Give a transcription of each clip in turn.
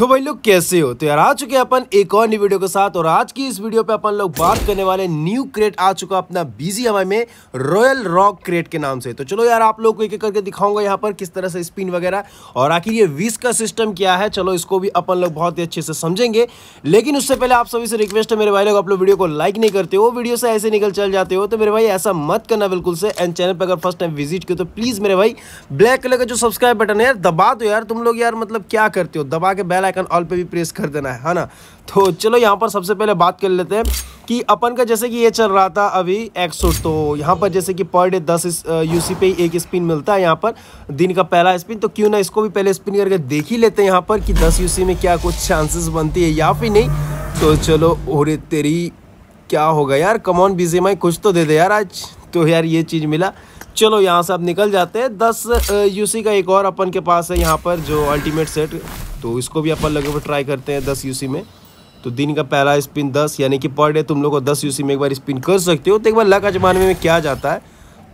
तो भाई लोग कैसे हो तो यार आ चुके हैं अपन एक और न्यू वीडियो के साथ और आज की इस वीडियो पे अपन लोग बात करने वाले न्यू क्रेट आ चुका अपना बीजीएमआई में रॉयल रॉक क्रेट के नाम से तो चलो यार आप लोग को एक एक करके दिखाऊंगा यहाँ पर किस तरह से स्पिन वगैरह और आखिर ये विस का सिस्टम क्या है चलो इसको भी अपन लोग बहुत ही अच्छे से समझेंगे लेकिन उससे पहले आप सभी से रिक्वेस्ट है मेरे भाई लोग आप लोग वीडियो को लाइक नहीं करते हो वीडियो से ऐसे निकल चल जाते हो तो मेरे भाई ऐसा मत करना बिल्कुल से एंड चैनल पर अगर फर्स्ट टाइम विजिट किया तो प्लीज़ मेरे भाई ब्लैक कलर का जो सब्सक्राइब बटन है यार दबा दो यार तुम लोग यार मतलब क्या करते हो दबा के बैला आइकन ऑल पे भी प्रेस कर देना है है ना तो चलो यहाँ पर सबसे पहले बात कर लेते हैं कि अपन का जैसे कि ये चल रहा था अभी एक्सो तो यहाँ पर जैसे कि पर डे दस यू पे एक स्पिन मिलता है यहाँ पर दिन का पहला स्पिन तो क्यों ना इसको भी पहले स्पिन करके देख ही लेते हैं यहाँ पर कि दस यू में क्या कुछ चांसेस बनती है या फिर नहीं तो चलो ओरे तेरी क्या होगा यार कमॉन बीजे माई कुछ तो दे दे यार आज तो यार ये चीज़ मिला चलो यहाँ से अब निकल जाते हैं दस यूसी का एक और अपन के पास है यहाँ पर जो अल्टीमेट सेट तो इसको भी अपन लगे ट्राई करते हैं दस यूसी में तो दिन का पहला स्पिन दस यानी कि पर डे तुम लोग को दस यूसी में एक बार स्पिन कर सकते हो तो एक बार लक अजमाने में क्या जाता है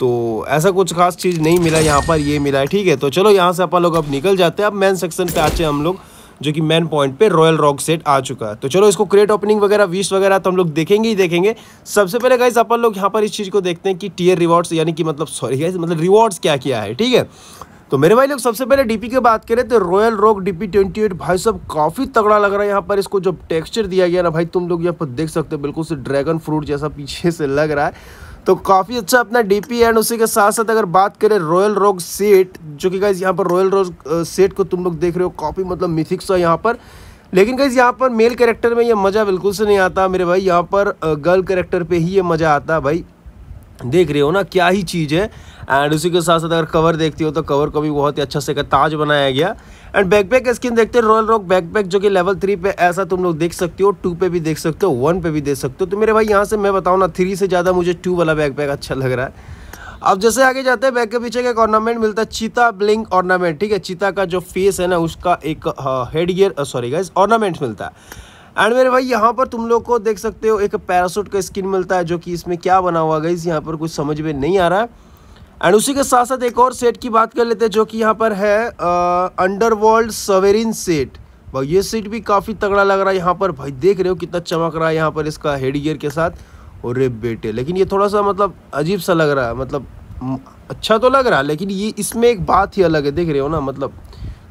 तो ऐसा कुछ खास चीज़ नहीं मिला यहाँ पर ये मिला है ठीक है तो चलो यहाँ से अपन लोग अब निकल जाते हैं अब मेन सेक्शन पर आते हैं हम लोग जो कि मेन पॉइंट पे रॉयल रॉक सेट आ चुका है तो चलो इसको क्रेट ओपनिंग वगैरह विश वगैरह तो हम लोग देखेंगे ही देखेंगे सबसे पहले गाइज अपन लोग यहाँ पर इस चीज़ को देखते हैं कि टीयर रिवॉर्ड्स यानी कि मतलब सॉरी गाइज मतलब रिवॉर्ड्स क्या क्या है ठीक है तो मेरे भाई लोग सबसे पहले डीपी की बात करें तो royal rock DP twenty eight भाई सब काफ़ी तगड़ा लग रहा है यहाँ पर इसको जब टेक्सचर दिया गया ना भाई तुम लोग यहाँ पर देख सकते हो बिल्कुल से ड्रैगन फ्रूट जैसा पीछे से लग रहा है तो काफ़ी अच्छा अपना डीपी एंड उसी के साथ साथ अगर बात करें रॉयल रोग सेट जो कि गाइज यहाँ पर रॉयल रोग सेट को तुम लोग देख रहे हो काफ़ी मतलब मिथिक्स है यहाँ पर लेकिन गाइज यहाँ पर मेल कैरेक्टर में ये मज़ा बिल्कुल से नहीं आता मेरे भाई यहाँ पर गर्ल कैरेक्टर पे ही ये मज़ा आता है भाई देख रहे हो ना क्या ही चीज़ है एंड उसी के साथ साथ अगर कवर देखती हो तो कवर को भी बहुत ही अच्छा से ताज बनाया गया एंड बैकपैक का स्किन देखते हैं रॉयल रॉक बैकपैक जो कि लेवल थ्री पे ऐसा तुम लोग देख सकते हो टू पे भी देख सकते हो वन पे भी देख सकते हो तो मेरे भाई यहाँ से मैं बताऊँ ना थ्री से ज़्यादा मुझे टू वाला बैकपैक अच्छा लग रहा है अब जैसे आगे जाते हैं बैक के पीछे का एक ऑर्नामेंट मिलता है चीता ब्लिंग ऑर्नामेंट ठीक है चीता का जो फेस है ना उसका एक head gear sorry guys ornament मिलता है एंड मेरे भाई यहाँ पर तुम लोग को देख सकते हो एक पैरासूट का स्किन मिलता है जो कि इसमें क्या बना हुआ गई यहाँ पर कुछ समझ में नहीं आ रहा है एंड उसी के साथ साथ एक और सेट की बात कर लेते हैं जो कि यहाँ पर है अंडरवर्ल्ड सवेरिन सेट भाई ये सेट भी काफ़ी तगड़ा लग रहा है यहाँ पर भाई देख रहे हो कितना चमक रहा है यहाँ पर इसका हेड गियर के साथ और रे बेटे लेकिन ये थोड़ा सा मतलब अजीब सा लग रहा है मतलब अच्छा तो लग रहा है लेकिन ये इसमें एक बात ही अलग है देख रहे हो ना मतलब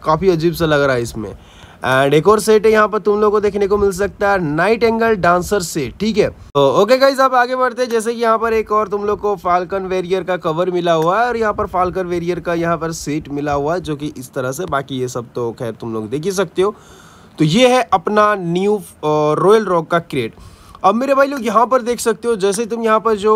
काफ़ी अजीब सा लग रहा है इसमें एंड एक और सेट है यहाँ पर तुम लोगों को देखने को मिल सकता है नाइट एंगल डांसर से ठीक है तो ओके गाइज आप आगे बढ़ते हैं जैसे कि यहाँ पर एक और तुम लोग को फाल्कन वेरियर का कवर मिला हुआ है और यहाँ पर फाल्कन वेरियर का यहाँ पर सेट मिला हुआ है जो कि इस तरह से बाकी ये सब तो खैर तुम लोग देख ही सकते हो तो ये है अपना न्यू रॉयल रॉक का क्रिएट अब मेरे भाई लोग यहाँ पर देख सकते हो जैसे तुम यहाँ पर जो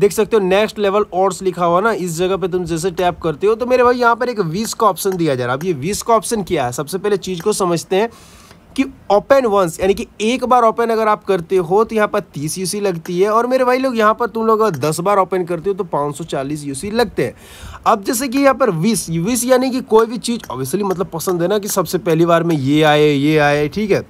देख सकते हो नेक्स्ट लेवल ऑर्ड्स लिखा हुआ ना इस जगह पे तुम जैसे टैप करते हो तो मेरे भाई यहाँ पर एक वीस का ऑप्शन दिया जा रहा है अब ये वीस का ऑप्शन क्या है सबसे पहले चीज़ को समझते हैं कि ओपन वंस यानी कि एक बार ओपन अगर आप करते हो तो यहाँ पर तीस यूसी लगती है और मेरे भाई लोग यहाँ पर तुम लोग दस बार ओपन करते हो तो पाँच सौ चालीस यूसी लगते हैं अब जैसे कि यहाँ पर विस विस यानी कि कोई भी चीज़ ऑब्वियसली मतलब पसंद है ना कि सबसे पहली बार में ये आए ये आए ठीक है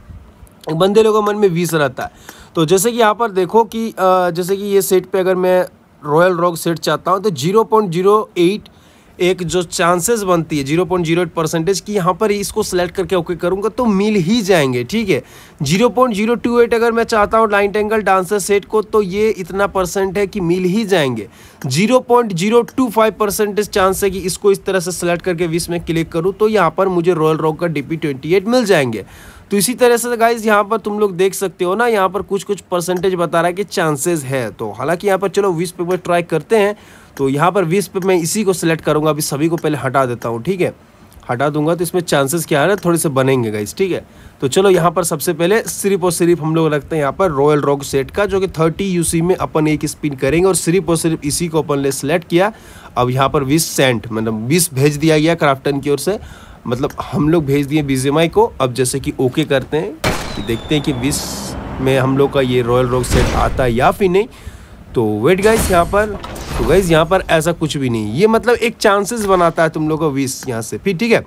बंदे लोगों मन में विस रहता है तो जैसे कि यहाँ पर देखो कि जैसे कि ये सेट पर अगर मैं रॉयल रॉक सेट चाहता हूँ तो जीरो पॉइंट जीरो एट एक जो चांसेस बनती है zero point zero eight percentage की यहाँ पर इसको सेलेक्ट करके ओके करूँगा तो मिल ही जाएंगे ठीक है zero point zero two eight अगर मैं चाहता हूँ लाइट एंगल डांसर सेट को तो ये इतना परसेंट है कि मिल ही जाएंगे zero point zero two five percentage chance है कि इसको इस तरह से सेलेक्ट करके विश में क्लिक करूँ तो यहाँ पर मुझे रॉयल रॉक का डी पी ट्वेंटी एट मिल जाएंगे तो इसी तरह से गाइज यहाँ पर तुम लोग देख सकते हो ना यहाँ पर कुछ कुछ परसेंटेज बता रहा है कि चांसेस है तो हालांकि यहाँ पर चलो विश पेपर ट्राई करते हैं तो यहाँ पर विस्प पे मैं इसी को सिलेक्ट करूँगा अभी सभी को पहले हटा देता हूँ ठीक है हटा दूंगा तो इसमें चांसेस क्या है ना थोड़े से बनेंगे गाइज ठीक है तो चलो यहाँ पर सबसे पहले सिर्फ और सिर्फ हम लोग रखते हैं यहाँ पर रॉयल रॉक सेट का जो कि थर्टी यू में अपन एक स्पिन करेंगे और सिर्फ और सिर्फ इसी को अपन ने सेलेक्ट किया अब यहाँ पर बीस सेंट मतलब बीस भेज दिया गया क्राफ्टन की ओर से मतलब हम लोग भेज दिए बीजेमाई को अब जैसे कि ओके करते हैं देखते हैं कि बीस में हम लोग का ये रॉयल रॉक सेट आता है या फिर नहीं तो वेट गाइस यहाँ पर तो गाइस यहाँ पर ऐसा कुछ भी नहीं ये मतलब एक चांसेस बनाता है तुम लोग का विस यहाँ से फिर ठीक है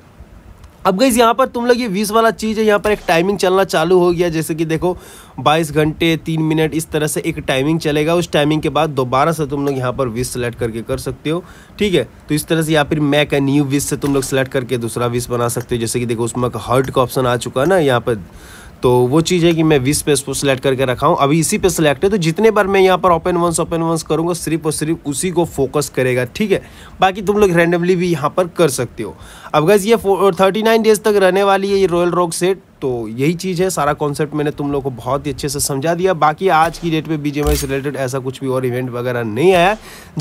अब गई यहाँ पर तुम लोग ये विश वाला चीज़ है यहाँ पर एक टाइमिंग चलना चालू हो गया जैसे कि देखो 22 घंटे तीन मिनट इस तरह से एक टाइमिंग चलेगा उस टाइमिंग के बाद दोबारा से तुम लोग यहाँ पर विश सेलेक्ट करके कर सकते हो ठीक है तो इस तरह से या फिर मैक है न्यू विश से तुम लोग सेलेक्ट करके दूसरा विश बना सकते हो जैसे कि देखो उसमें हर्ट का ऑप्शन आ चुका है ना यहाँ पर तो वो चीज़ है कि मैं विस पे उसको सिलेक्ट करके रखा हूँ अभी इसी पे सिलेक्ट है तो जितने बार मैं यहाँ पर ओपन वंस ओपन वंस करूँगा सिर्फ और सिर्फ उसी को फोकस करेगा ठीक है बाकी तुम लोग रैंडमली भी यहाँ पर कर सकते हो अब गैस ये थर्टी नाइन डेज तक रहने वाली है ये रॉयल रॉक सेट तो यही चीज़ है सारा कॉन्सेप्ट मैंने तुम लोग को बहुत ही अच्छे से समझा दिया बाकी आज की डेट में बीजेम से रिलेटेड ऐसा कुछ भी और इवेंट वगैरह नहीं आया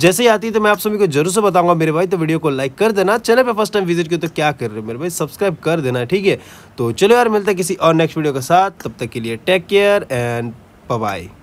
जैसे ही आती है तो मैं आप सभी को जरूर से बताऊंगा मेरे भाई तो वीडियो को लाइक कर देना चैनल पर फर्स्ट टाइम विजिट किया तो क्या कर रहे हो मेरे भाई सब्सक्राइब कर देना ठीक है तो चलो यार मिलते है किसी और नेक्स्ट वीडियो के साथ तब तक के लिए टेक केयर एंड बाय